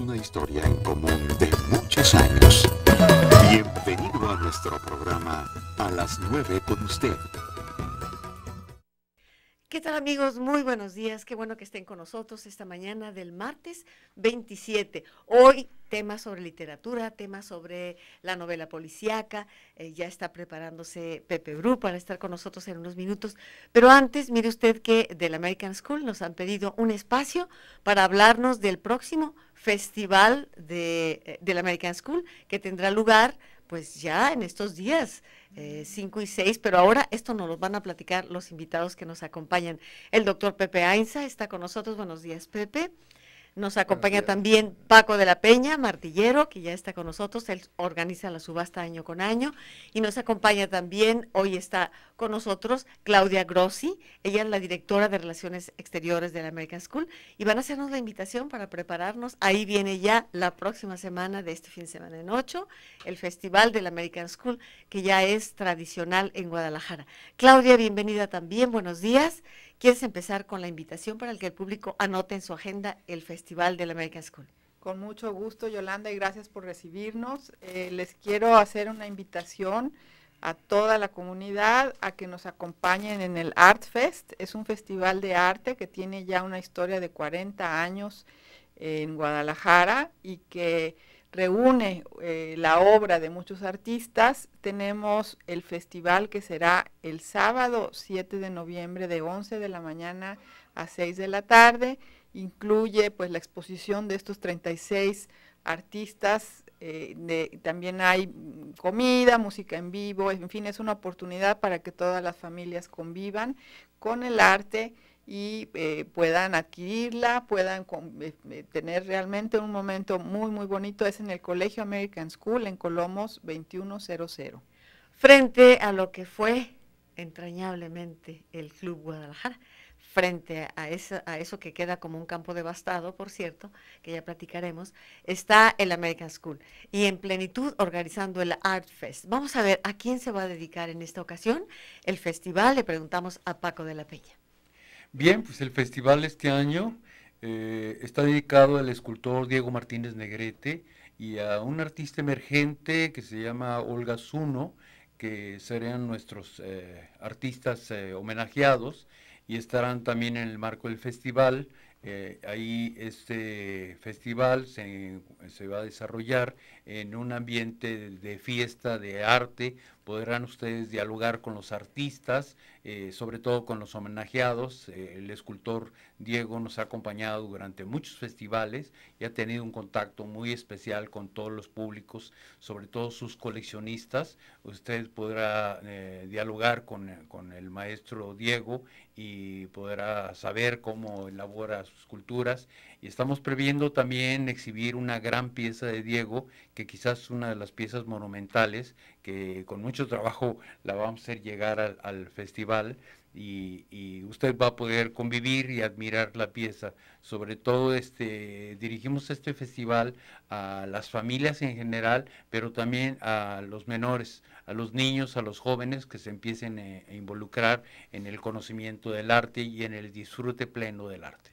una historia en común de muchos años. Bienvenido a nuestro programa A las 9 con usted. ¿Qué tal amigos? Muy buenos días. Qué bueno que estén con nosotros esta mañana del martes 27. Hoy tema sobre literatura, tema sobre la novela policíaca. Eh, ya está preparándose Pepe Bru para estar con nosotros en unos minutos. Pero antes, mire usted que del American School nos han pedido un espacio para hablarnos del próximo festival eh, del American School que tendrá lugar pues ya en estos días, 5 eh, y 6, pero ahora esto nos lo van a platicar los invitados que nos acompañan. El doctor Pepe Ainza está con nosotros. Buenos días, Pepe. Nos acompaña también Paco de la Peña, martillero, que ya está con nosotros. Él organiza la subasta año con año. Y nos acompaña también, hoy está con nosotros Claudia Grossi. Ella es la directora de Relaciones Exteriores de la American School. Y van a hacernos la invitación para prepararnos. Ahí viene ya la próxima semana de este fin de semana en 8, el Festival de la American School, que ya es tradicional en Guadalajara. Claudia, bienvenida también. Buenos días. ¿Quieres empezar con la invitación para que el público anote en su agenda el Festival de la American School? Con mucho gusto, Yolanda, y gracias por recibirnos. Eh, les quiero hacer una invitación a toda la comunidad a que nos acompañen en el Art Fest. Es un festival de arte que tiene ya una historia de 40 años en Guadalajara y que reúne eh, la obra de muchos artistas. Tenemos el festival que será el sábado 7 de noviembre de 11 de la mañana a 6 de la tarde. Incluye pues la exposición de estos 36 artistas. Eh, también hay comida, música en vivo, en fin, es una oportunidad para que todas las familias convivan con el arte y eh, puedan adquirirla, puedan eh, eh, tener realmente un momento muy, muy bonito. Es en el Colegio American School en Colomos 2100. Frente a lo que fue entrañablemente el Club Guadalajara, frente a, a eso que queda como un campo devastado, por cierto, que ya platicaremos, está el American School y en plenitud organizando el Art Fest. Vamos a ver a quién se va a dedicar en esta ocasión el festival. Le preguntamos a Paco de la Peña. Bien, pues el festival este año eh, está dedicado al escultor Diego Martínez Negrete y a un artista emergente que se llama Olga Zuno, que serán nuestros eh, artistas eh, homenajeados y estarán también en el marco del festival. ahí este festival se, se va a desarrollar en un ambiente de fiesta, de arte, podrán ustedes dialogar con los artistas, eh, sobre todo con los homenajeados. Eh, el escultor Diego nos ha acompañado durante muchos festivales y ha tenido un contacto muy especial con todos los públicos, sobre todo sus coleccionistas. Usted podrá eh, dialogar con, con, el maestro Diego y podrá saber cómo elabora sus culturas y estamos previendo también exhibir una gran pieza de Diego, que quizás es una de las piezas monumentales, que con mucho trabajo la vamos a hacer llegar al, festival. Y, y, usted va a poder convivir y admirar la pieza. Sobre todo este, dirigimos este festival a las familias en general, pero también a los menores, a los niños, a los jóvenes que se empiecen a involucrar en el conocimiento del arte y en el disfrute pleno del arte.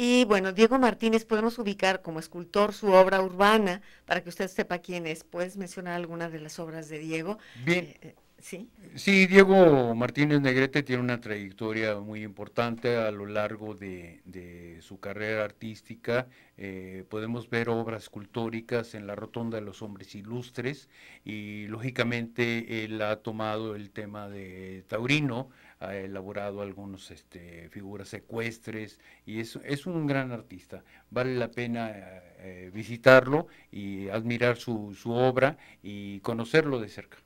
Y bueno, Diego Martínez, podemos ubicar como escultor su obra urbana, para que usted sepa quién es. ¿Puedes mencionar alguna de las obras de Diego? Bien. Eh, eh, ¿Sí? sí, Diego Martínez Negrete tiene una trayectoria muy importante a lo largo de, su carrera artística. Eh, podemos ver obras escultóricas en la Rotonda de los Hombres Ilustres y lógicamente él ha tomado el tema de Taurino ha elaborado algunos este, figuras ecuestres y es, es un gran artista. Vale la pena eh, eh, visitarlo y admirar su, obra y conocerlo de cerca.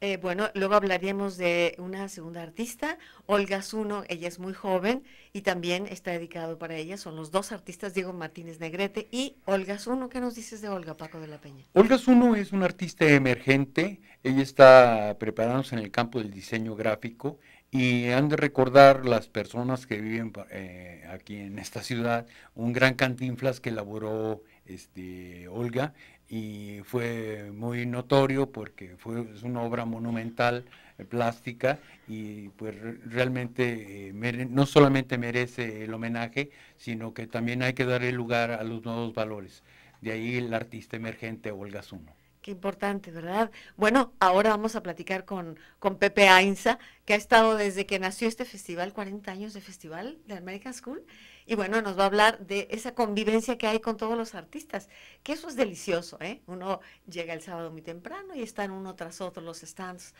Eh, bueno, luego hablaríamos de una segunda artista, Olga Zuno, ella es muy joven y también está dedicado para ella, son los dos artistas, Diego Martínez Negrete y Olga Zuno. ¿Qué nos dices de Olga, Paco de la Peña? Olga Zuno es una artista emergente, ella está preparándose en el campo del diseño gráfico, y han de recordar las personas que viven eh, aquí en esta ciudad un gran cantinflas que elaboró este, Olga y fue muy notorio porque fue es una obra monumental eh, plástica y pues realmente eh, no solamente merece el homenaje, sino que también hay que darle lugar a los nuevos valores. De ahí el artista emergente Olga Zuno. Qué importante, ¿verdad? Bueno, ahora vamos a platicar con, con Pepe Ainza, que ha estado desde que nació este festival, 40 años de festival de American School, y bueno, nos va a hablar de esa convivencia que hay con todos los artistas, que eso es delicioso, ¿eh? Uno llega el sábado muy temprano y están uno tras otro los stands,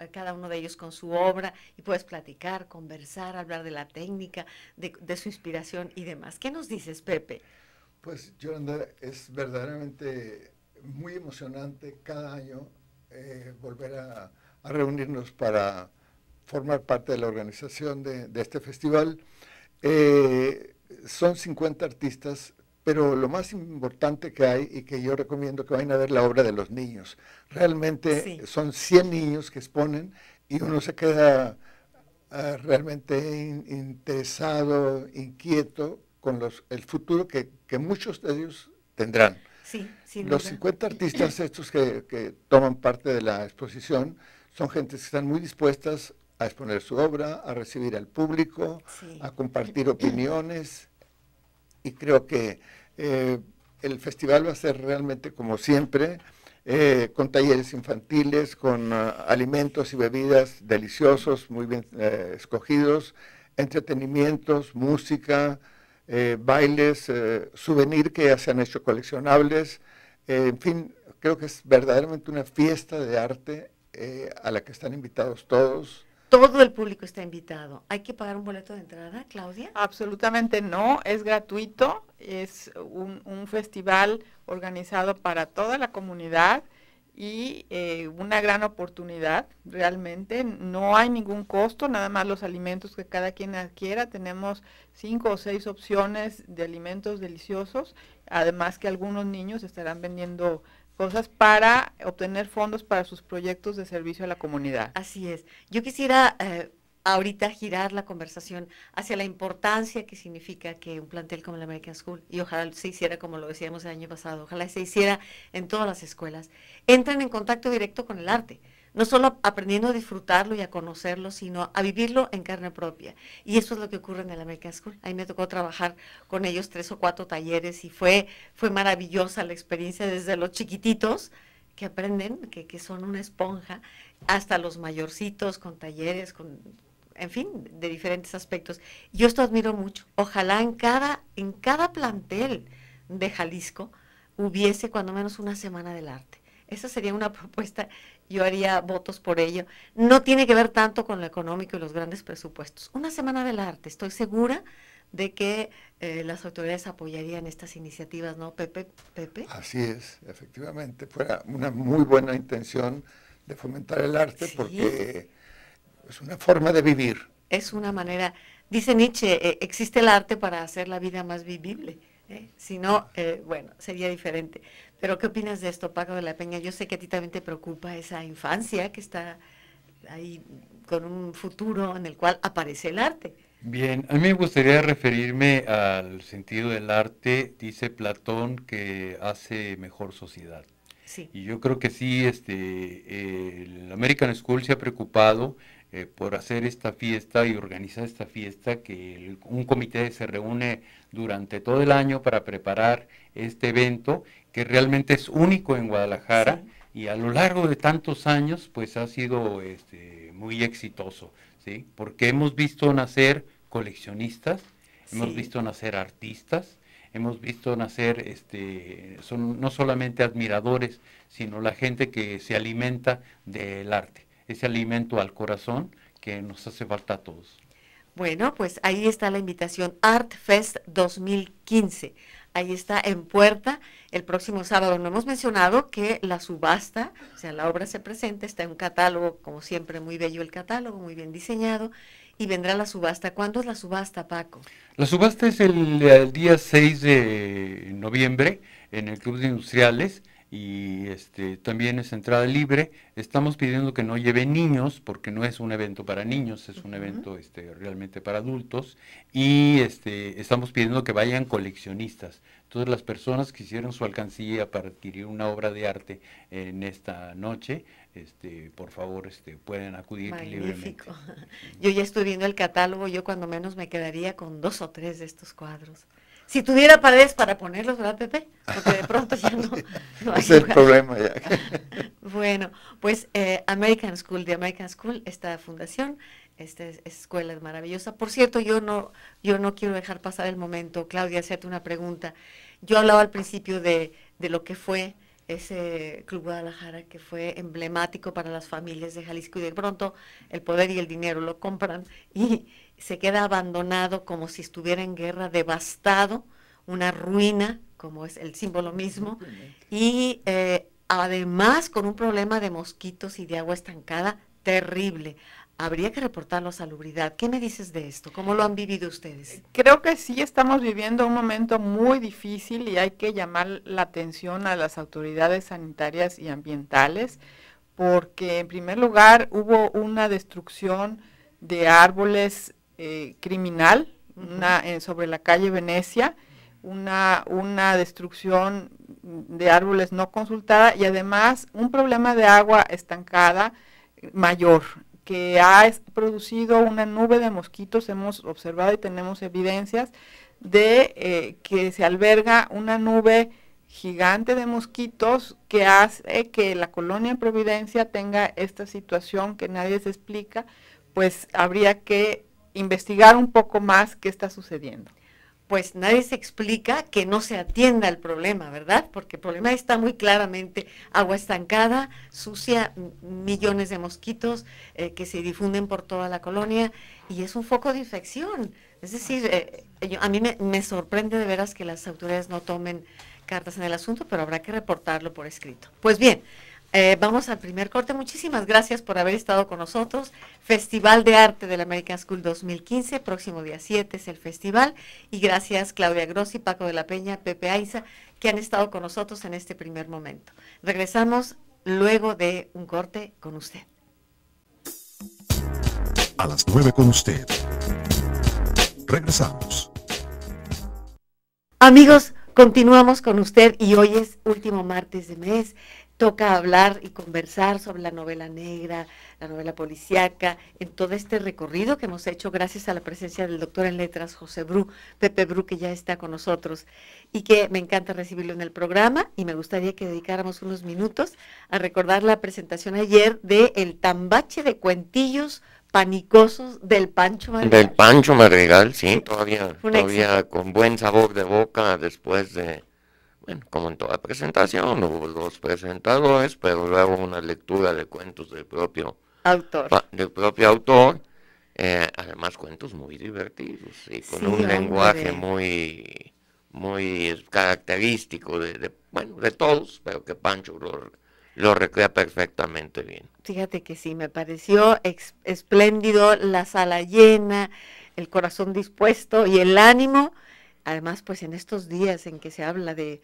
eh, cada uno de ellos con su obra, y puedes platicar, conversar, hablar de la técnica, de, de su inspiración y demás. ¿Qué nos dices, Pepe? Pues, Yolanda, es verdaderamente muy emocionante cada año eh, volver a, reunirnos para formar parte de la organización de, este festival. Eh, son 50 artistas, pero lo más importante que hay y que yo recomiendo que vayan a ver la obra de los niños. Realmente son 100 niños que exponen y uno se queda ah, realmente interesado, inquieto con los, el futuro que muchos de ellos tendrán. Los 50 artistas estos que, toman parte de la exposición son gente que están muy dispuestas a exponer su obra, a recibir al público, a compartir opiniones. Y creo que eh, el festival va a ser realmente como siempre, eh, con talleres infantiles, con ah, alimentos y bebidas deliciosos, muy bien eh, escogidos, entretenimientos, música, eh, bailes, eh, souvenir que ya se han hecho coleccionables. Eh, en fin, creo que es verdaderamente una fiesta de arte a la que están invitados todos. Todo el público está invitado. ¿Hay que pagar un boleto de entrada, Claudia? Absolutamente no, es gratuito, es un festival organizado para toda la comunidad y eh, una gran oportunidad realmente. No hay ningún costo, nada más los alimentos que cada quien adquiera. Tenemos cinco o seis opciones de alimentos deliciosos, además que algunos niños estarán vendiendo cosas para obtener fondos para sus proyectos de servicio a la comunidad. Así es. Yo quisiera eh, ahorita girar la conversación hacia la importancia que significa que un plantel como el American School, y ojalá se hiciera como lo decíamos el año pasado, ojalá se hiciera en todas las escuelas, entren en contacto directo con el arte no solo aprendiendo a disfrutarlo y a conocerlo, sino a vivirlo en carne propia. Y eso es lo que ocurre en el American School. Ahí me tocó trabajar con ellos tres o cuatro talleres y fue, fue maravillosa la experiencia desde los chiquititos que aprenden, que son una esponja, hasta los mayorcitos con talleres, con en fin, de diferentes aspectos. Yo esto admiro mucho. Ojalá en cada, en cada plantel de Jalisco hubiese cuando menos una semana del arte. Esa sería una propuesta, yo haría votos por ello. No tiene que ver tanto con lo económico y los grandes presupuestos. Una semana del arte, estoy segura de que eh, las autoridades apoyarían estas iniciativas, ¿no, Pepe? Pepe? Así es, efectivamente, Fue una muy buena intención de fomentar el arte porque es una forma de vivir. Es una manera, dice Nietzsche, eh, existe el arte para hacer la vida más vivible. ¿eh? Si no, eh, bueno, sería diferente. Pero ¿qué opinas de esto, Paco de la Peña? Yo sé que a ti también te preocupa esa infancia que está ahí con un futuro en el cual aparece el arte. Bien, a mí me gustaría referirme al sentido del arte, dice Platón, que hace mejor sociedad. Sí. Y yo creo que sí, este, el American School se ha preocupado eh, por hacer esta fiesta y organizar esta fiesta, que un comité se reúne durante todo el año para preparar este evento, que realmente es único en Guadalajara y a lo largo de tantos años, pues ha sido este, muy exitoso, ¿sí? Porque hemos visto nacer coleccionistas, hemos visto nacer artistas, hemos visto nacer, este, son no solamente admiradores, sino la gente que se alimenta del arte ese alimento al corazón que nos hace falta a todos. Bueno, pues ahí está la invitación Art Fest 2015. Ahí está en puerta el próximo sábado. No hemos mencionado que la subasta, o sea, la obra se presenta, está en un catálogo, como siempre, muy bello el catálogo, muy bien diseñado, y vendrá la subasta. ¿Cuándo es la subasta, Paco? La subasta es el, día 6 de noviembre en el Club de Industriales y este, también es entrada libre. Estamos pidiendo que no lleve niños porque no es un evento para niños, es un evento este, realmente para adultos y este, estamos pidiendo que vayan coleccionistas. Entonces las personas que hicieron su alcancía para adquirir una obra de arte en esta noche, este, por favor, este, pueden acudir libremente. Yo ya estoy viendo el catálogo, yo cuando menos me quedaría con dos o tres de estos cuadros si tuviera paredes para ponerlos, ¿verdad, Pepe? Porque de pronto ya no. hay es el problema ya. bueno, pues eh, American School, de American School, esta fundación, esta escuela es maravillosa. Por cierto, yo no, yo no quiero dejar pasar el momento, Claudia, hacerte una pregunta. Yo hablaba al principio de, de lo que fue ese Club Guadalajara que fue emblemático para las familias de Jalisco y de pronto el poder y el dinero lo compran y, se queda abandonado como si estuviera en guerra, devastado, una ruina, como es el símbolo mismo, y eh, además con un problema de mosquitos y de agua estancada terrible. Habría que reportarlo a salubridad. ¿Qué me dices de esto? ¿Cómo lo han vivido ustedes? Creo que sí estamos viviendo un momento muy difícil y hay que llamar la atención a las autoridades sanitarias y ambientales porque en primer lugar hubo una destrucción de árboles eh, criminal eh, sobre la calle Venecia, una, una destrucción de árboles no consultada y además un problema de agua estancada eh, mayor que ha producido una nube de mosquitos, hemos observado y tenemos evidencias de que se alberga una nube gigante de mosquitos que hace que la colonia Providencia tenga esta situación que nadie se explica, pues habría que investigar un poco más qué está sucediendo. Pues nadie se explica que no se atienda el problema, ¿verdad? Porque el problema está muy claramente agua estancada, sucia, millones de mosquitos eh, que se difunden por toda la colonia y es un foco de infección. Es decir, eh, a mí me, me sorprende de veras que las autoridades no tomen cartas en el asunto, pero habrá que reportarlo por escrito. Pues bien, eh, vamos al primer corte. Muchísimas gracias por haber estado con nosotros. Festival de Arte de la American School 2015, próximo día 7 es el festival. Y gracias Claudia Grossi, Paco de la Peña, Pepe Aiza, que han estado con nosotros en este primer momento. Regresamos luego de un corte con usted. A las 9 con usted. Regresamos. Amigos, continuamos con usted y hoy es último martes de mes toca hablar y conversar sobre la novela negra, la novela policiaca, en todo este recorrido que hemos hecho gracias a la presencia del doctor en letras José Bru, Pepe Bru, que ya está con nosotros y que me encanta recibirlo en el programa y me gustaría que dedicáramos unos minutos a recordar la presentación ayer de El tambache de cuentillos panicosos del Pancho Madrigal. Del Pancho Madrigal, sí, todavía, todavía con buen sabor de boca después de bueno, como en toda presentación, los, dos presentadores, pero luego una lectura de cuentos del propio autor. Del propio autor eh, además cuentos muy divertidos y con un lenguaje muy muy característico de, bueno de todos pero que Pancho lo, recrea perfectamente bien fíjate que sí me pareció espléndido la sala llena el corazón dispuesto y el ánimo Además, pues en estos días en que se habla de,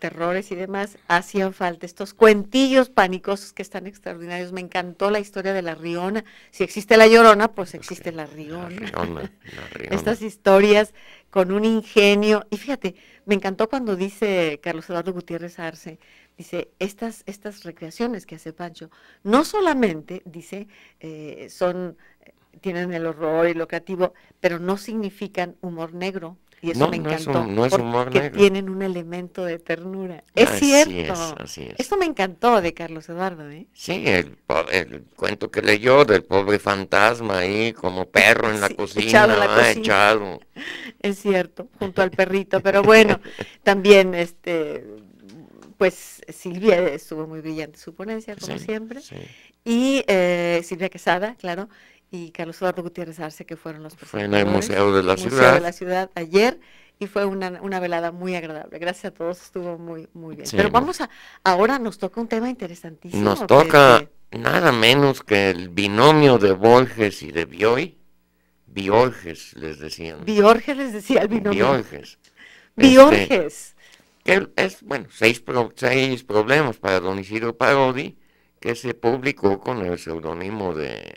terrores y demás, hacían falta estos cuentillos panicosos que están extraordinarios. Me encantó la historia de la Riona. Si existe la Llorona, pues, pues existe la, Riona. Estas historias con un ingenio. Y fíjate, me encantó cuando dice Carlos Eduardo Gutiérrez Arce, dice, estas, estas recreaciones que hace Pancho, no solamente, dice, eh, son eh, tienen el horror y lo creativo, pero no significan humor negro, y eso no, es humor negro. tienen un elemento de ternura. Es cierto. Esto me encantó de Carlos Eduardo, ¿eh? Sí, el, cuento que leyó del pobre fantasma ahí como perro en la cocina. Echado, ah, Es cierto, junto al perrito, pero bueno, también este pues Silvia estuvo muy brillante su ponencia, como siempre. Y eh, Silvia Quesada, claro y Carlos Eduardo Gutiérrez Arce, que fueron los presentadores. Fue en el Museo de la Museo Ciudad. de la Ciudad ayer y fue una, una, velada muy agradable. Gracias a todos, estuvo muy, muy bien. Pero vamos a, ahora nos toca un tema interesantísimo. Nos toca nada menos que el binomio de Borges y de Bioy. Biorges les decían. Biorges les decía el binomio. Biorges. Biorges. Este, que es, bueno, seis, seis problemas para Don Isidro Parodi que se publicó con el seudónimo de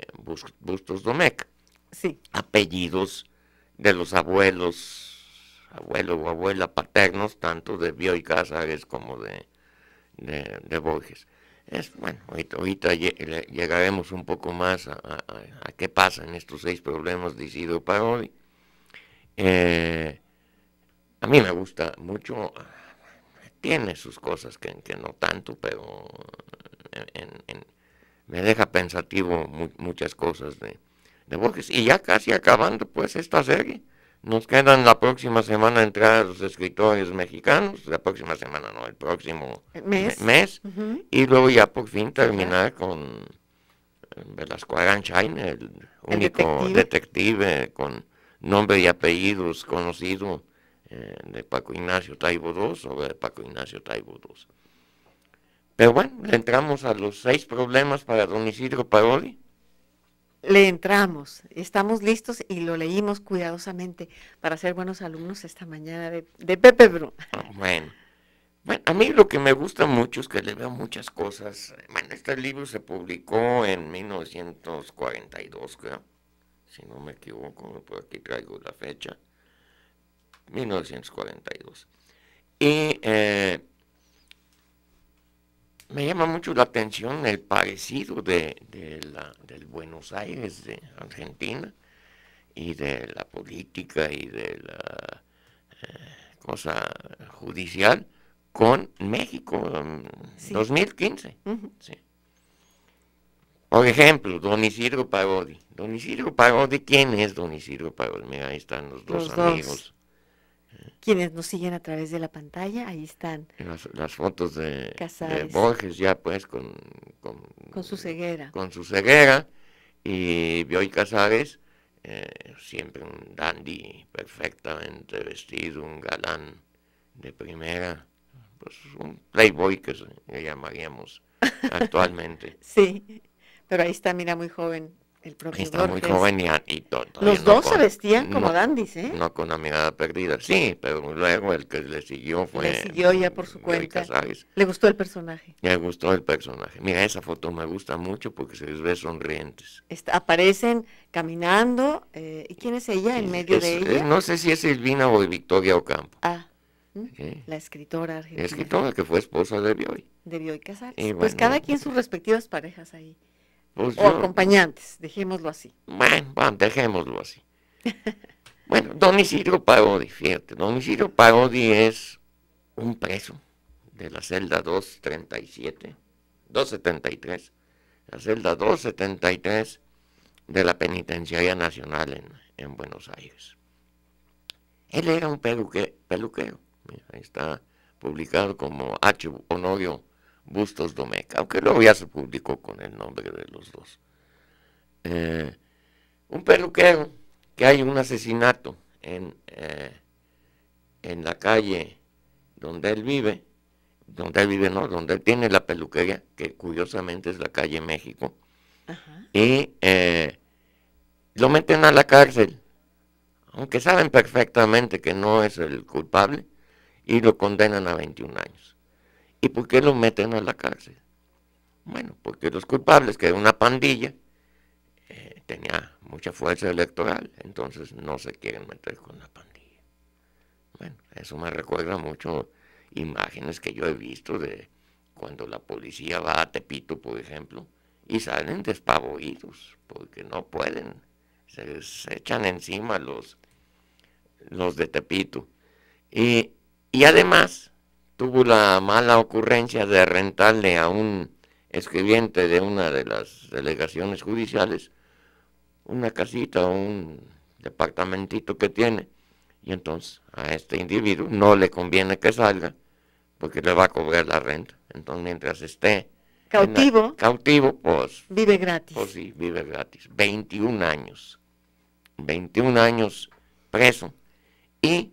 Bustos Domecq. Sí. Apellidos de los abuelos, abuelo o abuela paternos, tanto de y Cázares como de, de, Borges. Es, bueno, ahorita, llegaremos un poco más a, qué pasa en estos seis problemas de Isidro Parodi. Eh, a mí me gusta mucho, ah, tiene sus cosas que no tanto, pero en, me deja pensativo muchas cosas de, Borges. Y ya casi acabando pues esta serie. Nos quedan la próxima semana entrar a los escritores mexicanos, la próxima semana no, el próximo mes. Y luego ya por fin terminar con eh, Velasco Aranchain, el único detective. con nombre y apellidos conocido eh, de Paco Ignacio Taibo II sobre Paco Ignacio Taibo II. Pero bueno, le entramos a los seis problemas para don Isidro Parodi. Le entramos, estamos listos y lo leímos cuidadosamente para ser buenos alumnos esta mañana de, Pepe Bruno. Ah, bueno. bueno, a mí lo que me gusta mucho es que le veo muchas cosas. Bueno, este libro se publicó en 1942, creo, si no me equivoco, por aquí traigo la fecha. 1942. Y eh, me llama mucho la atención el parecido de, la, del Buenos Aires de Argentina y de la política y de la eh, cosa judicial con México mm, en 2015. Por ejemplo, don Isidro Parodi. Don Isidro Parodi, ¿quién es don Isidro Parodi? Mira, ahí están los dos amigos. Quienes nos siguen a través de la pantalla, ahí están. Las, fotos de, Borges ya pues con, su ceguera. Con su ceguera y Bioy Casares, eh, siempre un dandy perfectamente vestido, un galán de primera, pues un playboy que le llamaríamos actualmente. sí, pero ahí está, mira, muy joven el propio muy joven y, Los dos se vestían como dandis, ¿eh? No con la mirada perdida, sí, pero luego el que le siguió fue... Le siguió ya por su cuenta. Casares. ¿Le gustó el personaje? Le gustó el personaje. Mira, esa foto me gusta mucho porque se les ve sonrientes. aparecen caminando, eh, ¿y quién es ella en medio de eh, ella? no sé si es Silvina o Victoria Ocampo. Ah. La escritora argentina. La escritora que fue esposa de Bioy. De Bioy Casares. pues cada quien sus respectivas parejas ahí. Pues o acompañantes, dejémoslo así. Bueno, dejémoslo así. bueno, don Isidro Parodi, fíjate, don Isidro Parodi es un preso de la celda 237, 273, la celda 273 de la Penitenciaria Nacional en, Buenos Aires. Él era un peluque, peluquero, ahí está publicado como H. Honorio Bustos Domeca, aunque luego ya se publicó con el nombre de los dos. Eh, un peluquero que hay un asesinato en, eh, en la calle donde él vive, donde él vive, no, donde él tiene la peluquería, que curiosamente es la calle México, y eh, lo meten a la cárcel, aunque saben perfectamente que no es el culpable, y lo condenan a 21 años. ¿Y por qué lo meten a la cárcel? Bueno, porque los culpables, que era una pandilla, eh, tenía mucha fuerza electoral, entonces no se quieren meter con la pandilla. Bueno, eso me recuerda mucho imágenes que yo he visto de cuando la policía va a Tepito, por ejemplo, y salen despavoridos, porque no pueden, se echan encima los, los de Tepito. Y, y además, tuvo la mala ocurrencia de rentarle a un escribiente de una de las delegaciones judiciales una casita o un departamentito que tiene. Y entonces a este individuo no le conviene que salga porque le va a cobrar la renta. Entonces mientras esté cautivo, cautivo pues... Vive gratis. Pues sí, vive gratis. 21 años. 21 años preso. Y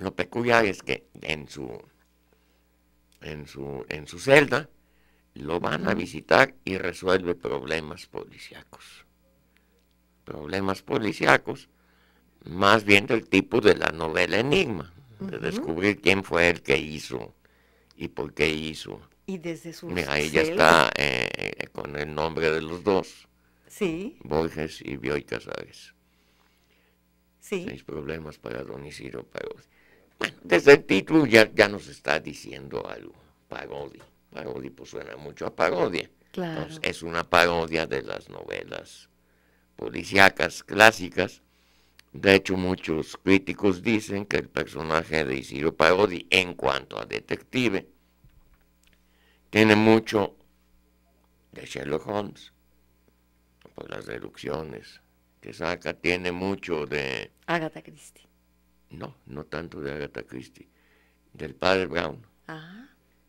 lo peculiar es que en su, en su, en su celda lo van a visitar y resuelve problemas policíacos. Problemas policíacos, más bien del tipo de la novela Enigma, de descubrir quién fue el que hizo y por qué hizo. Y desde su Mira, ahí ya está eh, con el nombre de los dos. Sí. Borges y Bioy Casares. Sí. hay problemas para Don Isidro Parodi. Bueno, desde el título ya, nos está diciendo algo, parodia. Parodia pues suena mucho a parodia. Claro. es una parodia de las novelas policíacas clásicas. De hecho, muchos críticos dicen que el personaje de Isidro Parodi, en cuanto a detective, tiene mucho de Sherlock Holmes, por las deducciones que saca, tiene mucho de... Agatha Christie. No, no tanto de Agatha Christie, del padre Brown.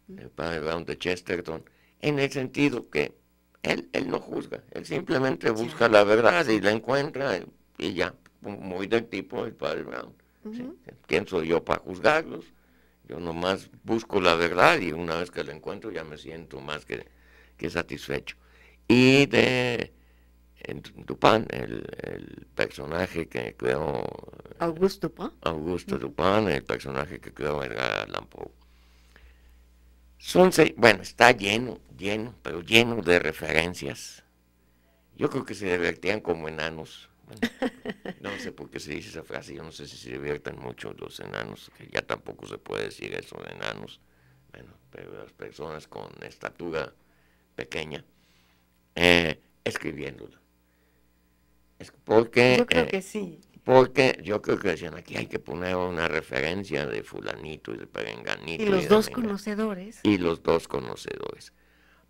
del padre Brown de Chesterton, en el sentido que él, él no juzga, él simplemente busca la verdad y la encuentra y ya, muy del tipo del padre Brown. pienso yo para juzgarlos? Yo nomás busco la verdad y una vez que la encuentro ya me siento más que, que satisfecho. Y de en Dupin, el, personaje que creó... Augusto Dupin. Augusto Dupin, el personaje que creó Edgar Allan Son seis, bueno, está lleno, lleno, pero lleno de referencias. Yo creo que se divertían como enanos. no sé por qué se dice esa frase, yo no sé si se diviertan mucho los enanos, que ya tampoco se puede decir eso de enanos. Bueno, pero las personas con estatura pequeña, eh, escribiéndola. Porque, yo creo que sí. Porque yo creo que decían aquí hay que poner una referencia de fulanito y de perenganito. Y los dos conocedores. Y los dos conocedores.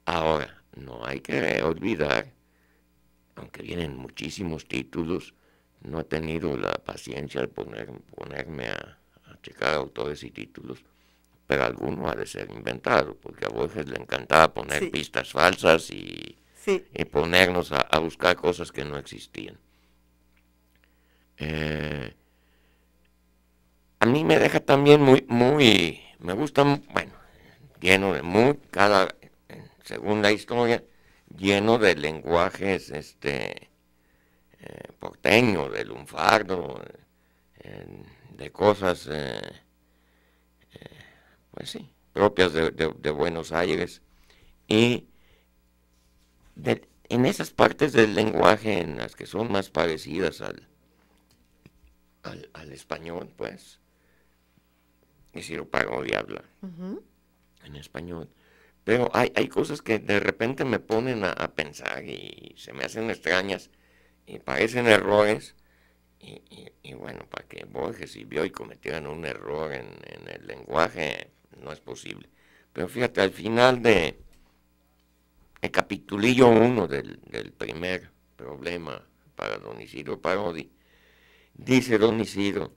Ahora, no hay que olvidar, aunque vienen muchísimos títulos, no he tenido la paciencia de ponerme a, checar autores y títulos, pero alguno ha de ser inventado, porque a Borges le encantaba poner pistas falsas y y ponernos a, buscar cosas que no existían. Eh, a mí me deja también muy, muy, me gusta, bueno, lleno de muy, cada, según la historia, lleno de lenguajes, este, eh, porteño, de lunfardo, de cosas, eh, pues sí, propias de Buenos Aires. Y en esas partes del lenguaje en las que son más parecidas al, al, español, pues, hicieron si pago uh en español. Pero hay, cosas que de repente me ponen a, pensar y se me hacen extrañas y parecen errores. Y, bueno, para que Borges y Bioy cometieran un error en el lenguaje no es posible. Pero fíjate, al final de, el capitulillo 1 del, primer problema para don Isidro Parodi, dice don Isidro,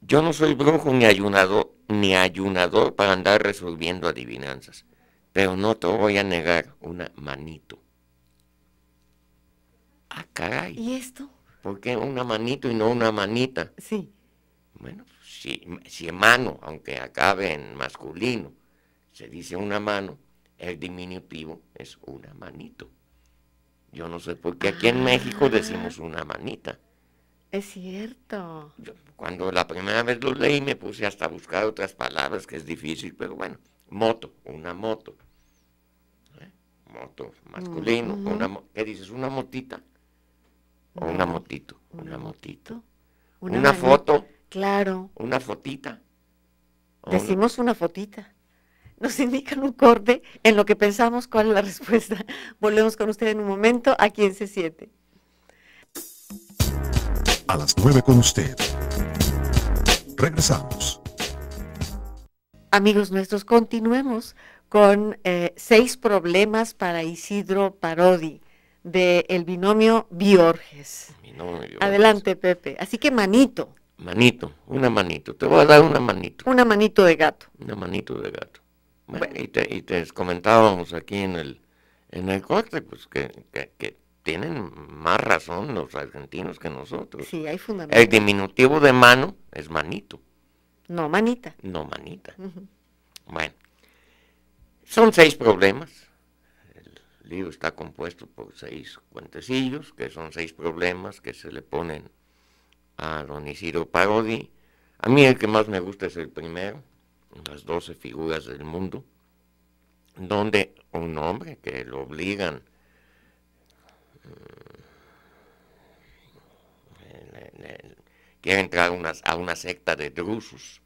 yo no soy brujo ni ayunador, ni ayunador para andar resolviendo adivinanzas, pero no te voy a negar una manito. Ah, caray. ¿Y esto? ¿Por qué una manito y no una manita? Sí. Bueno, si, si mano, aunque acabe en masculino, se dice una mano, el diminutivo es una manito. Yo no sé por qué aquí en México ah. decimos una manita. Es cierto. cuando la primera vez lo leí me puse hasta a buscar otras palabras, que es difícil, pero bueno, moto, una moto. ¿Eh? Moto masculino, ¿qué dices? ¿Una motita? ¿O una motito? Una, motito. ¿Una foto. Claro. Una fotita. Decimos una fotita nos indican un corte en lo que pensamos cuál es la respuesta. Volvemos con usted en un momento aquí en C7. A las nueve con usted. Regresamos. Amigos nuestros, continuemos con eh, seis problemas para Isidro Parodi del de binomio binomio Biorges. Adelante, Pepe. Así que manito. Manito, una manito. Te voy a dar una manito. Una manito de gato. Una manito de gato. Bueno, y te, comentábamos aquí en el, en el corte, pues que, tienen más razón los argentinos que nosotros. Sí, hay fundamentos. El diminutivo de mano es manito. No, manita. No, manita. Bueno, son seis problemas. El libro está compuesto por seis cuentecillos, que son seis problemas que se le ponen a don Isidro Parodi. A mí el que más me gusta es el primero, las doce figuras del mundo, donde un hombre que lo obligan, eh, quiere entrar a una secta de drusos,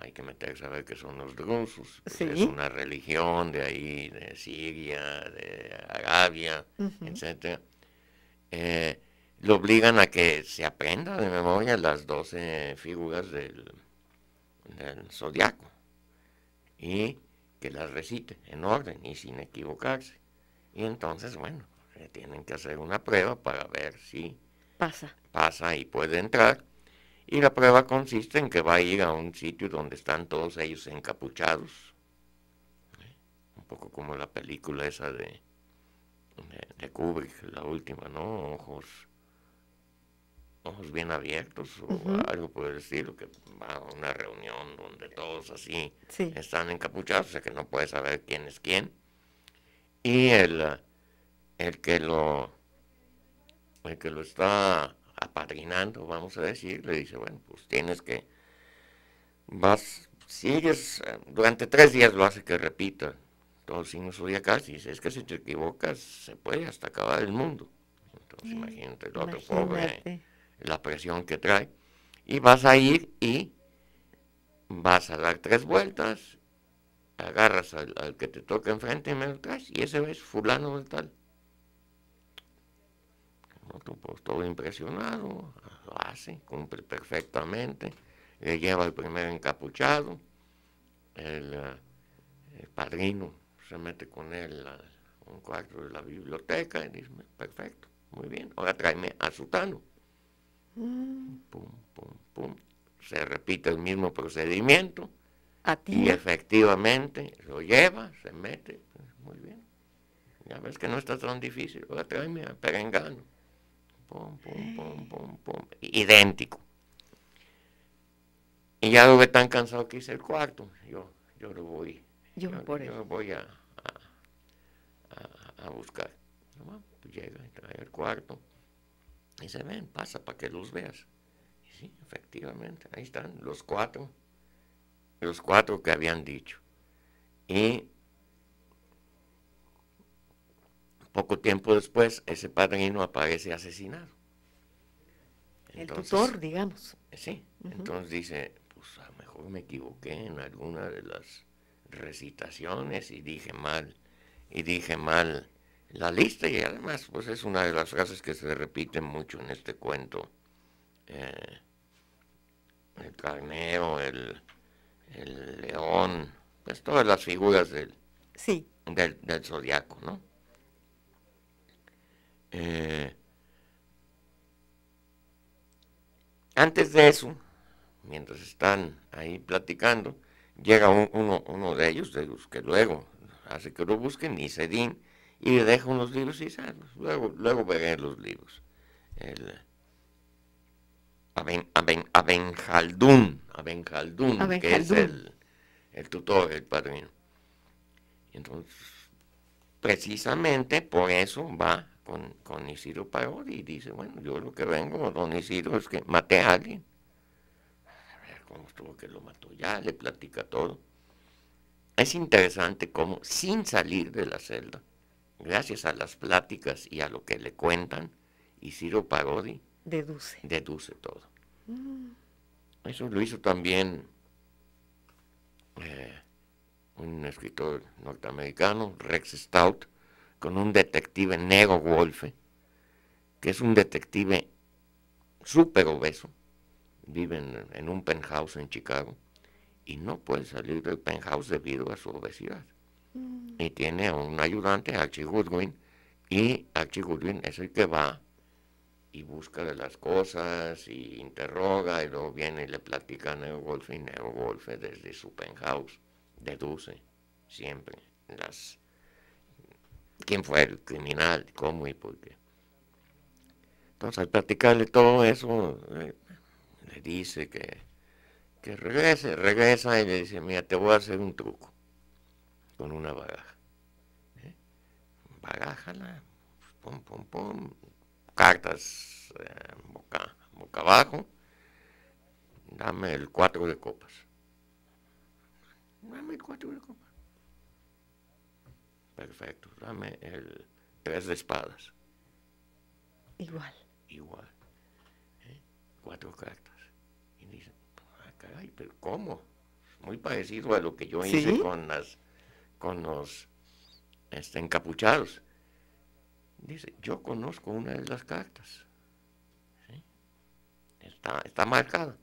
hay que meterse a ver qué son los drusos. Es una religión de ahí, de Siria, de Arabia, etcétera. Eh, lo obligan a que se aprenda de memoria las doce figuras del, del zodiaco y que las recite en orden y sin equivocarse. Y entonces, bueno, eh, tienen que hacer una prueba para ver si pasa. Pasa y puede entrar. Y la prueba consiste en que va a ir a un sitio donde están todos ellos encapuchados. ¿eh? Un poco como la película esa de, de Kubrick, la última, ¿no? Ojos ojos bien abiertos o algo por el estilo, que va a una reunión donde todos así están encapuchados, o sea que no puede saber quién es quién. Y el, el que lo el que lo está apadrinando, vamos a decir, le dice, bueno, pues tienes que vas, sigues, durante tres días lo hace que repita todos los signos zodiacales, y dice, es que si te equivocas se puede hasta acabar el mundo. Entonces mm, imagínate el otro pobre la presión que trae, y vas a ir y vas a dar tres vueltas, agarras al, que te toca enfrente y me lo traes, y ese ves fulano del tal. Pues, todo impresionado, lo hace, cumple perfectamente, le lleva el primer encapuchado, eh, el, padrino se mete con él a un cuarto de la biblioteca y dice, perfecto, muy bien, ahora tráeme a Sutano. Se repite el mismo procedimiento. Y efectivamente lo lleva, se mete. Pues, muy bien. Ya ves que no está tan difícil. Ahora tráeme a Perengano. Pum, pum, pum, pum, pum. Idéntico. Y ya lo ve tan cansado que hice el cuarto. Yo, yo lo voy. Yo, voy a, a, buscar. llega y trae el cuarto y dice, ven, pasa para que los veas. Y sí, efectivamente, ahí están los cuatro, los cuatro que habían dicho. Y poco tiempo después, ese padrino aparece asesinado. el tutor, digamos. Sí, entonces dice, pues a lo mejor me equivoqué en alguna de las recitaciones y dije mal, y dije mal la lista y además pues es una de las frases que se repiten mucho en este cuento. Eh, el carnero, el, león, pues todas las figuras del, sí. del, zodiaco, ¿no? Eh, antes de eso, mientras están ahí platicando, llega uno, de ellos, de los que luego hace que lo busquen, sedin y le dejo unos libros y salgo pues, luego, luego veré los libros. El, Aben, que es el, el, tutor, el padrino. Entonces, precisamente por eso va con, con Isidro Parodi y dice, bueno, yo lo que vengo, don Isidro, es que maté a alguien. A ver cómo estuvo que lo mató, ya le platica todo. Es interesante cómo, sin salir de la celda, gracias a las pláticas y a lo que le cuentan, y Parodi deduce, todo. Mm. Eso lo hizo también eh, un escritor norteamericano, Rex Stout, con un detective negro Wolfe, que es un detective súper obeso, vive en un penthouse en Chicago, y no puede salir del penthouse debido a su obesidad y tiene un ayudante, Archie Goodwin, y Archie Goodwin es el que va y busca de las cosas y interroga y luego viene y le platica a Neo Golfe y Neo Golfe desde su penthouse deduce siempre las quién fue el criminal, cómo y por qué. Entonces al platicarle todo eso eh, le, dice que, que regrese, regresa y le dice, mira, te voy a hacer un truco con una baraja. ¿eh? Bagájala, pum, pum, pum, cartas eh, boca, boca abajo, dame el cuatro de copas. Dame el cuatro de copas. Perfecto, dame el tres de espadas. Igual. Igual. ¿eh? Cuatro cartas. Y dice, ah, caray, pero ¿cómo? Muy parecido a lo que yo hice con las con los este, encapuchados. Dice, yo conozco una de las cartas. Está, marcada.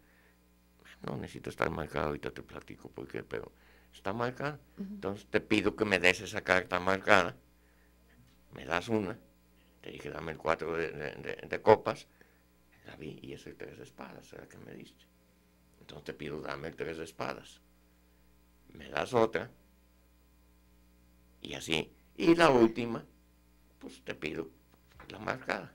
No necesito estar marcada, ahorita te platico por qué, pero está marcada. Entonces te pido que me des esa carta marcada. Me das una. Te dije, dame el cuatro de, copas. La vi y es el tres de espadas, era que me diste. Entonces te pido, dame el tres de espadas. Me das otra y así. Y la última, pues te pido la marcada.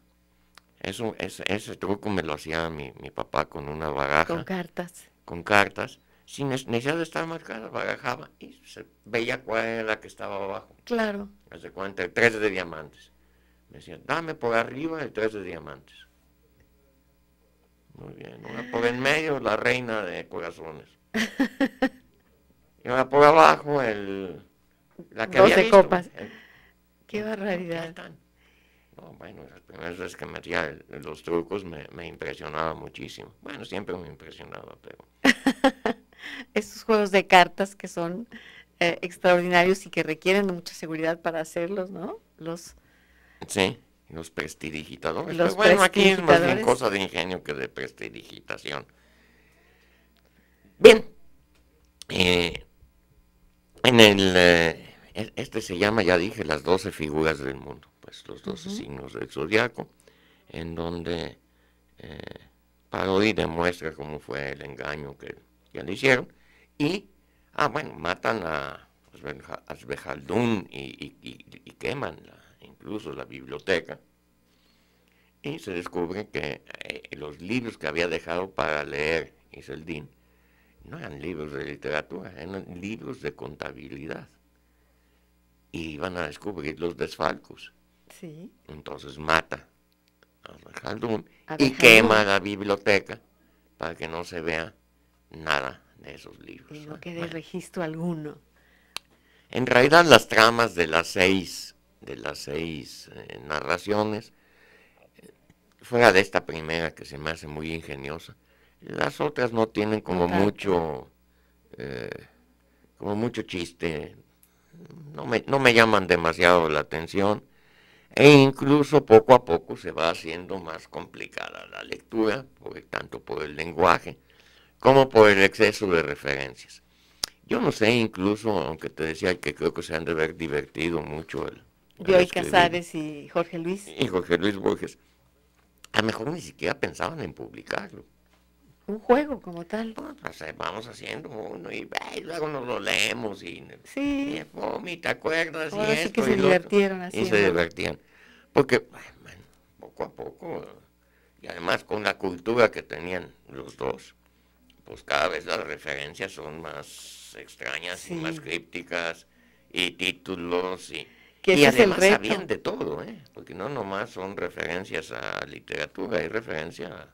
Eso, ese, truco me lo hacía mi, mi papá con una baraja. Con cartas. Con cartas sin necesidad de estar marcada, barajaba y se veía cuál era la que estaba abajo. Claro. Hace cuenta, el tres de diamantes. Me decía, dame por arriba el tres de diamantes. Muy bien, una por en medio, la reina de corazones. y una por abajo, el la que 12 copas. Eh, Qué barbaridad. No, bueno, las primeras veces que metía los trucos me, me, impresionaba muchísimo. Bueno, siempre me impresionaba, pero... Estos juegos de cartas que son eh, extraordinarios y que requieren mucha seguridad para hacerlos, ¿no? Los... Sí, los prestidigitadores. Los bueno, aquí es más bien cosa de ingenio que de prestidigitación. Bien. Eh, en el... Este se llama, ya dije, las doce figuras del mundo, pues los doce signos del zodiaco, en donde eh, Parodi demuestra cómo fue el engaño que, le hicieron. Y, ah, bueno, matan a Asbejaldún y, queman incluso la biblioteca. Y se descubre que eh, los libros que había dejado para leer Iseldín no eran libros de literatura, eran libros de contabilidad y van a descubrir los desfalcos. Sí. Entonces mata a Rajaldún y quema la biblioteca para que no se vea nada de esos libros. Y no quede registro alguno. En realidad las tramas de las seis, de las seis eh, narraciones, eh, fuera de esta primera que se me hace muy ingeniosa, las otras no tienen como mucho, eh, como mucho chiste, no me, no me llaman demasiado la atención e incluso poco a poco se va haciendo más complicada la lectura, por, tanto por el lenguaje como por el exceso de referencias. Yo no sé, incluso, aunque te decía que creo que se han de haber divertido mucho el... Yo Casares y Jorge Luis. Y Jorge Luis Borges. A lo mejor ni siquiera pensaban en publicarlo un juego como tal. Pues, vamos haciendo uno y, luego nos lo leemos y, sí. y ¿te acuerdas? y esto, se divirtieron así. Y se divertían. Porque, bueno, poco a poco, y además con la cultura que tenían los dos, pues cada vez las referencias son más extrañas y más crípticas y títulos y... Que y además sabían de todo, ¿eh? porque no nomás son referencias a literatura, hay referencia a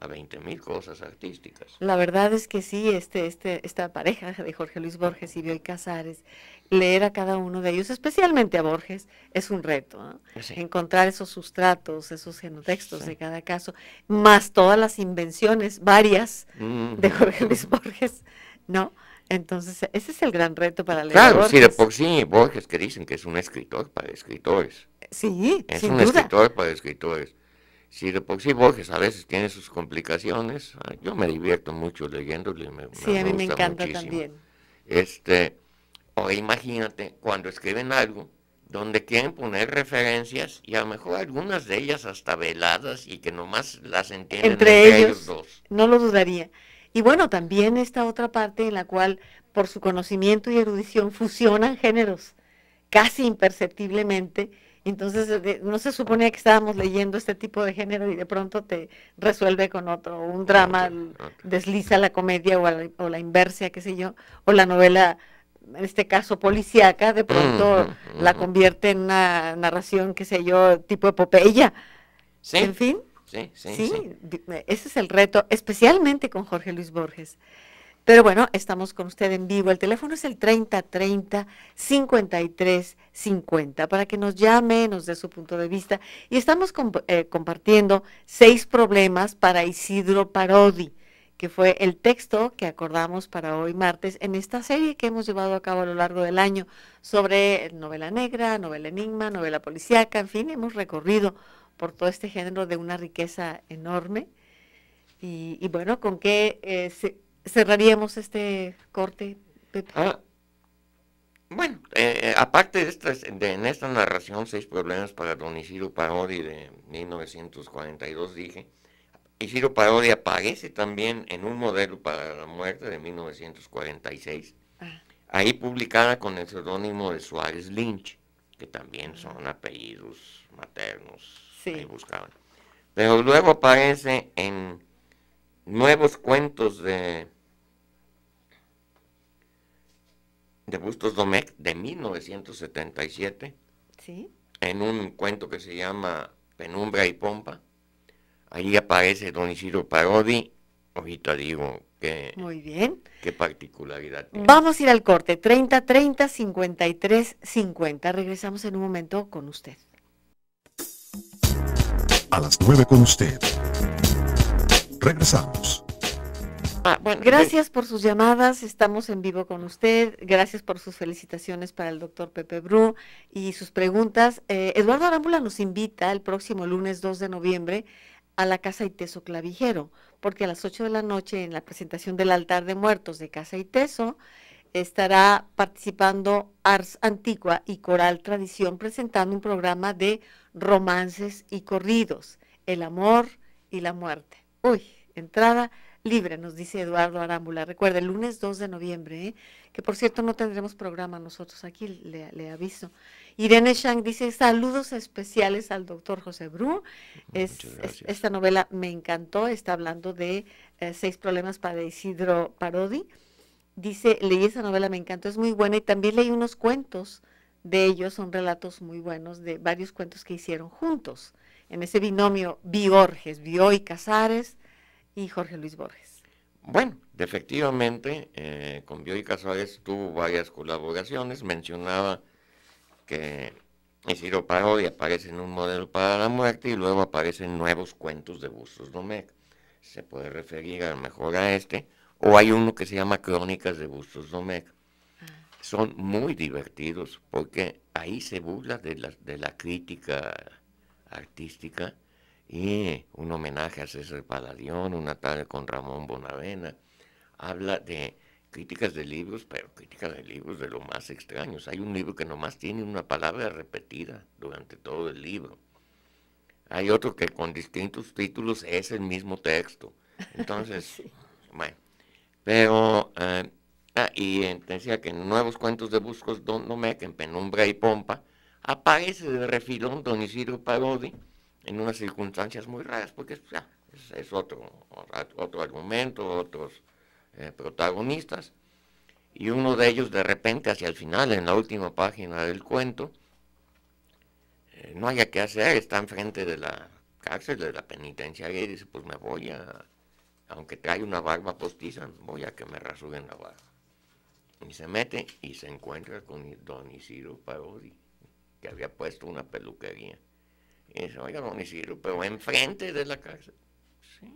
a 20.000 cosas artísticas. La verdad es que sí, este, este, esta pareja de Jorge Luis Borges y Bioy Casares, leer a cada uno de ellos, especialmente a Borges, es un reto. ¿no? Encontrar esos sustratos, esos genotextos de cada caso, más todas las invenciones varias de Jorge Luis Borges, ¿no? Entonces, ese es el gran reto para leer. Claro, sí, por sí, Borges, que dicen que es un escritor para escritores. Sí, es un escritor para escritores si de por sí Borges a veces tiene sus complicaciones, ah, yo me divierto mucho y Me, sí, a mí me encanta también. Este, o imagínate cuando escriben algo donde quieren poner referencias y a lo mejor algunas de ellas hasta veladas y que nomás las entienden entre, ellos, dos. No lo dudaría. Y bueno, también esta otra parte en la cual por su conocimiento y erudición fusionan géneros casi imperceptiblemente entonces, eh, no se suponía que estábamos leyendo este tipo de género y de pronto te resuelve con otro, un drama desliza la comedia o la, o la inversa, qué sé yo, o la novela, en este caso policíaca, de pronto la convierte en una narración, qué sé yo, tipo epopeya. Sí. En fin. sí, sí, sí. Eh, ese es el reto, especialmente con Jorge Luis Borges. Pero bueno, estamos con usted en vivo. El teléfono es el 3030 5350 para que nos llame, nos dé su punto de vista. Y estamos eh, compartiendo seis problemas para Isidro Parodi que fue el texto que acordamos para hoy martes en esta serie que hemos llevado a cabo a lo largo del año sobre novela negra, novela enigma, novela policíaca, en fin, hemos recorrido por todo este género de una riqueza enorme. Y, bueno, con qué eh, cerraríamos este corte, ah, bueno, eh, eh, aparte de, esta, en esta narración, Seis Problemas para Don Isidro Parodi de 1942, dije, Isidro Parodi aparece también en un modelo para la muerte de 1946, ah. ahí publicada con el seudónimo de Suárez Lynch, que también son apellidos maternos, que buscaban. Pero luego aparece en Nuevos Cuentos de de Bustos Domecq de 1977. Sí. En un cuento que se llama Penumbra y Pompa. Ahí aparece don Isidro Parodi. Ahorita digo que. Muy bien. Qué particularidad tiene. Vamos a ir al corte. 30, 30, 53, 50. Regresamos en un momento con usted. A las 9 con usted. Regresamos. Ah, bueno, gracias por sus llamadas, estamos en vivo con usted, gracias por sus felicitaciones para el doctor Pepe Bru y sus preguntas. Eh, Eduardo Arámbula nos invita el próximo lunes 2 de noviembre a la Casa Teso Clavijero, porque a las 8 de la noche en la presentación del altar de muertos de Casa Teso, estará participando Ars Antigua y Coral Tradición presentando un programa de romances y corridos, el amor y la muerte. Uy, entrada Libre, nos dice Eduardo Arámbula. Recuerda, el lunes 2 de noviembre, ¿eh? que por cierto no tendremos programa nosotros aquí, le, aviso. Irene Shang dice, saludos especiales al doctor José Bru. esta novela me encantó, está hablando de eh, seis problemas para Isidro Parodi. Dice, leí esa novela, me encantó, es muy buena y también leí unos cuentos de ellos, son relatos muy buenos de varios cuentos que hicieron juntos en ese binomio Biorges, Bio y Casares y Jorge Luis Borges. Bueno, efectivamente, eh, con y Suárez tuvo varias colaboraciones. Mencionaba que Isidro Parodi aparece en un modelo para la muerte y luego aparecen nuevos cuentos de Bustos Domecq. Se puede referir a lo mejor a este, o hay uno que se llama Crónicas de Bustos Domecq. Ah. Son muy divertidos porque ahí se burla de la, de la crítica artística y un homenaje a César Paladión, una tarde con Ramón Bonavena. Habla de críticas de libros, pero críticas de libros de lo más extraños. Hay un libro que nomás tiene una palabra repetida durante todo el libro. Hay otro que con distintos títulos es el mismo texto. Entonces, bueno, pero... Eh, ah, y eh, decía que en Nuevos Cuentos de Buscos, Don Domecq, en Penumbra y Pompa, aparece de refilón Don Isidro Parodi en unas circunstancias muy raras, porque es, otro, otro argumento, otros eh, protagonistas, y uno de ellos de repente hacia el final, en la última página del cuento, eh, no haya que hacer, está enfrente de la cárcel, de la penitenciaria, y dice, pues me voy a, aunque trae una barba postiza, voy a que me rasuren la barba. Y se mete y se encuentra con don Isidro Parodi, que había puesto una peluquería. Y dice, oiga, don Isidro, pero enfrente de la cárcel. Sí.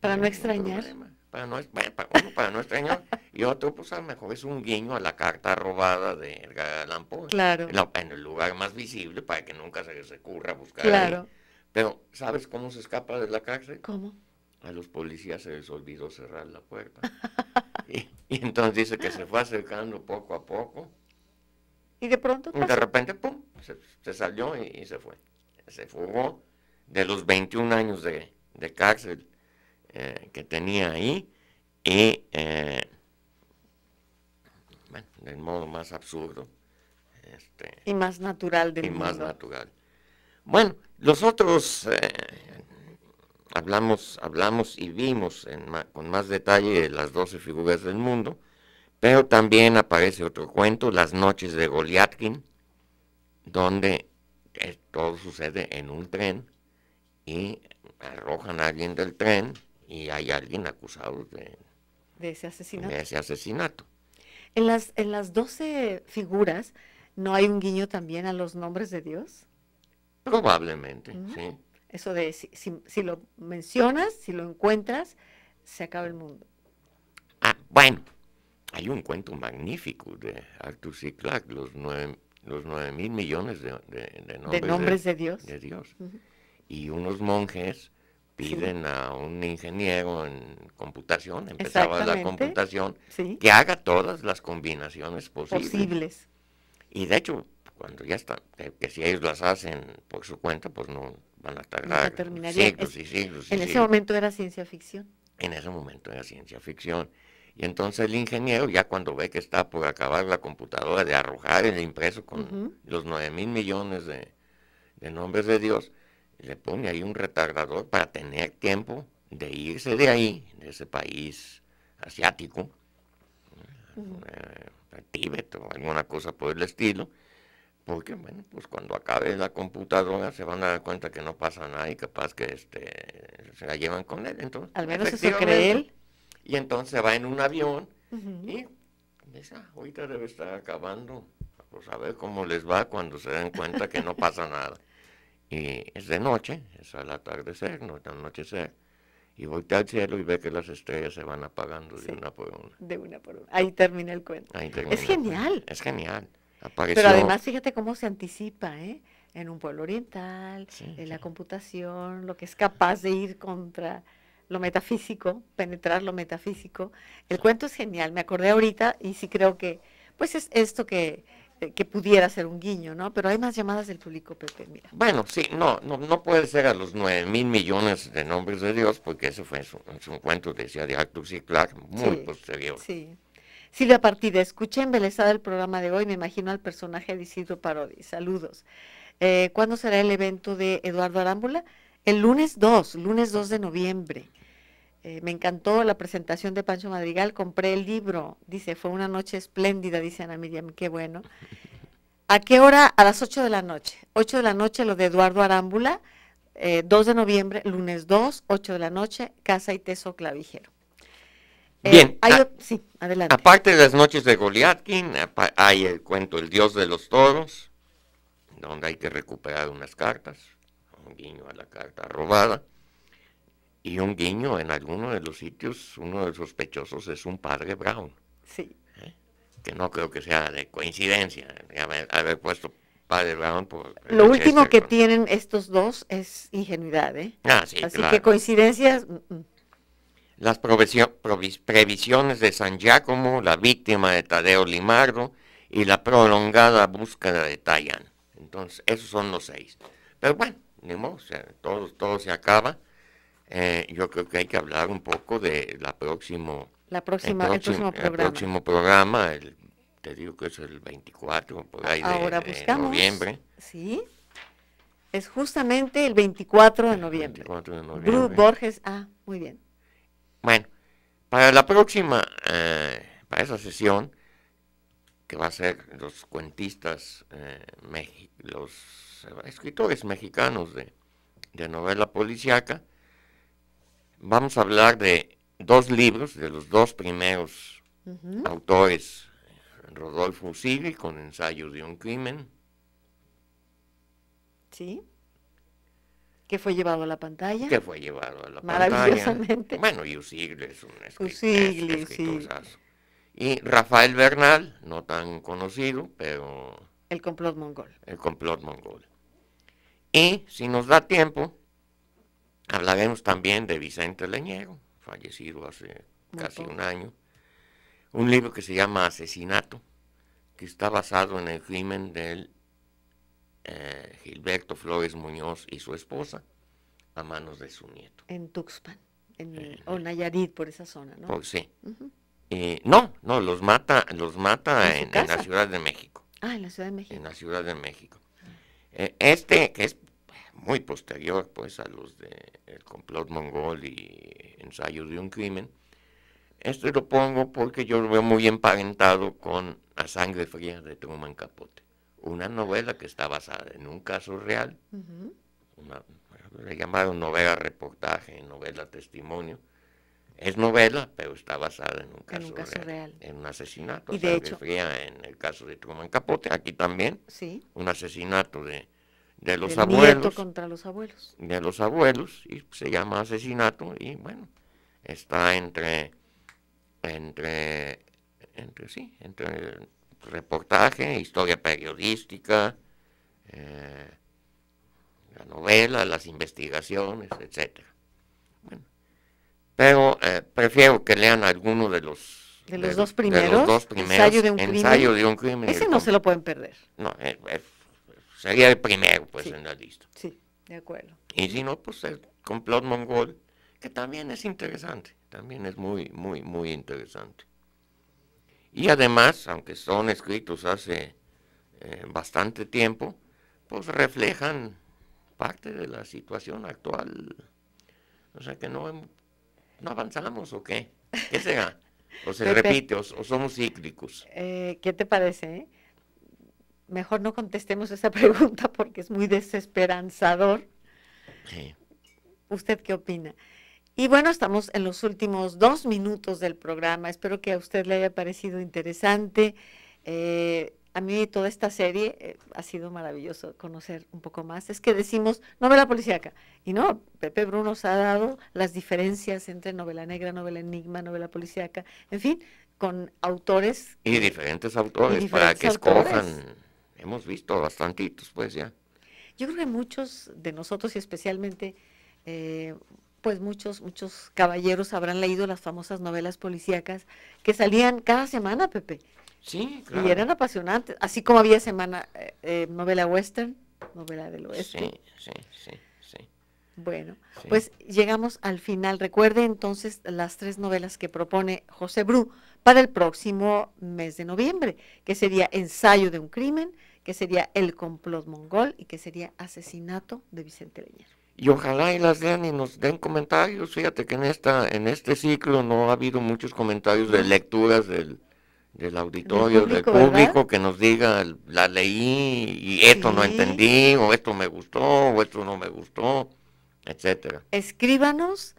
Para no, extrañar. Para no, bueno, para no extrañar. Y otro, pues a lo mejor es un guiño a la carta robada de Galán Claro. En, el lugar más visible para que nunca se les ocurra buscar. Claro. Pero, ¿sabes cómo se escapa de la cárcel? ¿Cómo? A los policías se les olvidó cerrar la puerta. y, entonces dice que se fue acercando poco a poco. Y de pronto. de repente, pum, se, salió y se fue se fugó de los 21 años de, cárcel eh, que tenía ahí y, eh, bueno, del modo más absurdo. Este, y más natural del más natural. Bueno, nosotros eh, hablamos, hablamos y vimos con más detalle las 12 figuras del mundo, pero también aparece otro cuento, Las noches de Goliatkin, donde todo sucede en un tren y arrojan a alguien del tren y hay alguien acusado de, ese, asesinato. En las, en las 12 figuras, ¿no hay un guiño también a los nombres de Dios? Probablemente, sí. Eso de si, si, lo mencionas, si lo encuentras, se acaba el mundo. Ah, bueno, hay un cuento magnífico de Arthur C. Clarke, Los nueve, los nueve mil millones de, nombres, de Dios. Y unos monjes piden a un ingeniero en computación, empezaba la computación, que haga todas las combinaciones posibles. Y de hecho, cuando ya está que, si ellos las hacen por su cuenta, pues no van a tardar siglos y siglos. en ese momento era ciencia ficción. En ese momento era ciencia ficción. Y entonces el ingeniero, ya cuando ve que está por acabar la computadora de arrojar el impreso con los 9 mil millones de, nombres de Dios, le pone ahí un retardador para tener tiempo de irse de ahí, de ese país asiático, eh, Tíbet o alguna cosa por el estilo, porque bueno, pues cuando acabe la computadora se van a dar cuenta que no pasa nada y capaz que este, se la llevan con él. Entonces, Al menos eso cree él. Y entonces va en un avión y dice, ah, ahorita debe estar acabando. Pues a ver cómo les va cuando se dan cuenta que no pasa nada. Y es de noche, es al atardecer, no es anochecer. Y voltea al cielo y ve que las estrellas se van apagando de una por una. De una por una. Ahí termina el cuento. es genial. Es genial. Pero además, fíjate cómo se anticipa, ¿eh? En un pueblo oriental, en la computación, lo que es capaz de ir contra lo metafísico, penetrar lo metafísico. El cuento es genial, me acordé ahorita y sí creo que, pues es esto eh, que, pudiera ser un guiño, ¿no? Pero hay más llamadas del público, Pepe, mira. Bueno, sí, no, no, no puede ser a los nueve mil millones de nombres de Dios, porque ese fue su, un cuento, decía de actus y Clarke, muy posterior. Sí. Silvia Partida, escuché embelesada el programa de hoy, me imagino al personaje de Isidro Parodi. Saludos. Eh, ¿Cuándo será el evento de Eduardo Arámbula? el lunes 2, lunes 2 de noviembre. Eh, me encantó la presentación de Pancho Madrigal, compré el libro, dice, fue una noche espléndida, dice Ana Miriam, qué bueno. ¿A qué hora? A las 8 de la noche. 8 de la noche lo de Eduardo Arámbula, 2 eh, de noviembre, lunes 2, 8 de la noche, Casa y Teso Clavijero. Eh, Bien, sí, adelante. aparte de las noches de Goliatkin, hay el cuento El Dios de los Toros, donde hay que recuperar unas cartas un guiño a la carta robada y un guiño en alguno de los sitios, uno de los sospechosos es un padre Brown. Sí. ¿Eh? Que no creo que sea de coincidencia haber, puesto padre Brown por... Lo este último que tienen estos dos es ingenuidad, ¿eh? Ah, Así que coincidencias... Mm, mm. Las previsiones de San Giacomo, la víctima de Tadeo Limardo y la prolongada búsqueda de Tayan. Entonces, esos son los seis. Pero bueno, todo, todo se acaba. Eh, yo creo que hay que hablar un poco de la próximo, la próxima, el, próximo, programa. El te digo que es el 24, de, noviembre. Sí, es justamente el 24 de noviembre. 24 de noviembre. Bruce Borges, ah, muy bien. Bueno, para la próxima, eh, para esa sesión, que va a ser los cuentistas, eh, los escritores mexicanos de, novela policíaca. Vamos a hablar de dos libros, de los dos primeros autores, Rodolfo Usigli con ensayos de un crimen. Sí. Que fue llevado a la pantalla. Que fue llevado a la pantalla. Maravillosamente. Bueno, y es un escritor. sí. Y Rafael Bernal, no tan conocido, pero el complot mongol. El complot mongol. Y si nos da tiempo, hablaremos también de Vicente Leñero, fallecido hace casi un año. Un libro que se llama Asesinato, que está basado en el crimen del eh, Gilberto Flores Muñoz y su esposa a manos de su nieto. En Tuxpan, en, o Nayarit, por esa zona, ¿no? sí. Eh, no, no, los mata, los mata en la Ciudad de México. Ah, en la Ciudad de México. En la Ciudad de México. Eh, este, que es muy posterior pues a los de El complot mongol y Ensayos de un crimen, este lo pongo porque yo lo veo muy emparentado con La sangre fría de Truman Capote, una novela que está basada en un caso real, una, le llamaron novela reportaje, novela testimonio, es novela, pero está basada en un caso, real, En un asesinato. Y de hecho. en el caso de Truman Capote, aquí también. Sí. Un asesinato de, los abuelos. abuelos. Nieto contra los abuelos. De los abuelos, y se llama asesinato, y bueno, está entre. entre. entre sí, entre reportaje, historia periodística, eh, la novela, las investigaciones, etcétera pero eh, prefiero que lean alguno de los... De los dos primeros. De Ensayo de un crimen. Ese no se lo pueden perder. No, eh, eh sería el primero, pues, en la lista. Sí, de acuerdo. Y si no, pues el complot mongol, que también es interesante, también es muy, muy, muy interesante. Y además, aunque son escritos hace eh, bastante tiempo, pues reflejan parte de la situación actual. O sea que no ¿No avanzamos o qué? ¿Qué será? ¿O se repite o, somos cíclicos? Eh, ¿Qué te parece? Mejor no contestemos esa pregunta porque es muy desesperanzador. ¿Usted qué opina? Y bueno, estamos en los últimos dos minutos del programa. Espero que a usted le haya parecido interesante. Eh, a mí toda esta serie eh, ha sido maravilloso conocer un poco más. Es que decimos novela policíaca. Y no, Pepe Bruno nos ha dado las diferencias entre novela negra, novela enigma, novela policíaca, en fin, con autores. Y diferentes autores, para que escojan. Hemos visto bastantitos, pues ya. Yo creo que muchos de nosotros y especialmente, eh, pues muchos, muchos caballeros habrán leído las famosas novelas policíacas que salían cada semana, Pepe. Sí, claro. Y eran apasionantes, así como había semana, eh, eh, novela western, novela del oeste. Sí, sí, sí. sí. Bueno, pues llegamos al final. Recuerde entonces las tres novelas que propone José Bru para el próximo mes de noviembre, que sería Ensayo de un crimen, que sería El complot mongol y que sería Asesinato de Vicente Leñero. Y ojalá y las lean y nos den comentarios. Fíjate que en esta en este ciclo no ha habido muchos comentarios de lecturas del, del auditorio, del público, que nos diga, la leí y esto no entendí, o esto me gustó, o esto no me gustó, etcétera. Escríbanos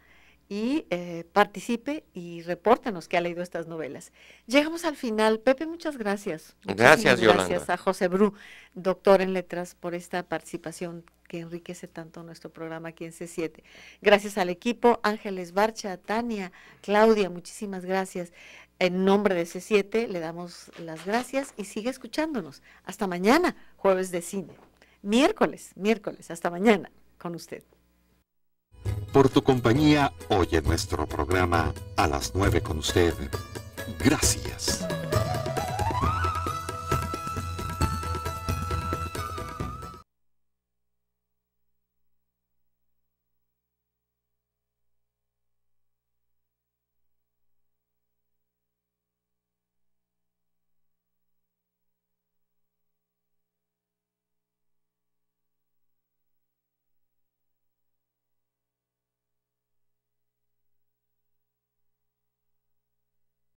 y eh, participe y repórtenos que ha leído estas novelas. Llegamos al final. Pepe, muchas gracias. gracias, Yolanda. Gracias a José Bru, doctor en letras, por esta participación que enriquece tanto nuestro programa aquí en C7. Gracias al equipo, Ángeles Barcha, Tania, Claudia, muchísimas gracias. En nombre de C7 le damos las gracias y sigue escuchándonos. Hasta mañana, jueves de cine. Miércoles, miércoles, hasta mañana con usted. Por tu compañía, hoy en nuestro programa a las 9 con usted. Gracias.